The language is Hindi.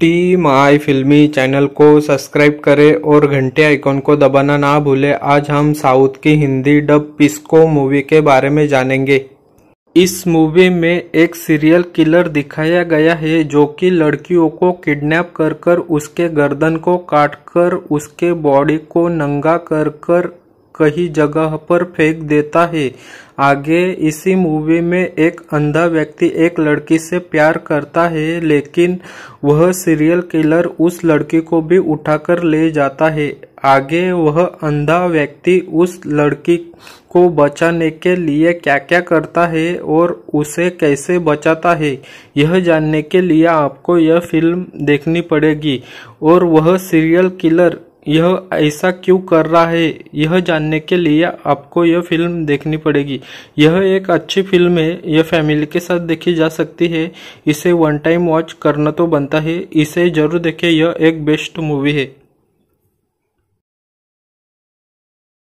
टी माई फिल्मी चैनल को सब्सक्राइब करें और घंटे आइकॉन को दबाना ना भूलें आज हम साउथ की हिंदी डब पिस्को मूवी के बारे में जानेंगे इस मूवी में एक सीरियल किलर दिखाया गया है जो कि लड़कियों को किडनैप कर कर उसके गर्दन को काट कर उसके बॉडी को नंगा कर कर कहीं जगह पर फेंक देता है आगे इसी मूवी में एक अंधा व्यक्ति एक लड़की से प्यार करता है लेकिन वह सीरियल किलर उस लड़की को भी उठाकर ले जाता है आगे वह अंधा व्यक्ति उस लड़की को बचाने के लिए क्या क्या करता है और उसे कैसे बचाता है यह जानने के लिए आपको यह फिल्म देखनी पड़ेगी और वह सीरियल किलर यह ऐसा क्यों कर रहा है यह जानने के लिए आपको यह फिल्म देखनी पड़ेगी यह एक अच्छी फिल्म है यह फैमिली के साथ देखी जा सकती है इसे वन टाइम वॉच करना तो बनता है इसे जरूर देखें यह एक बेस्ट मूवी है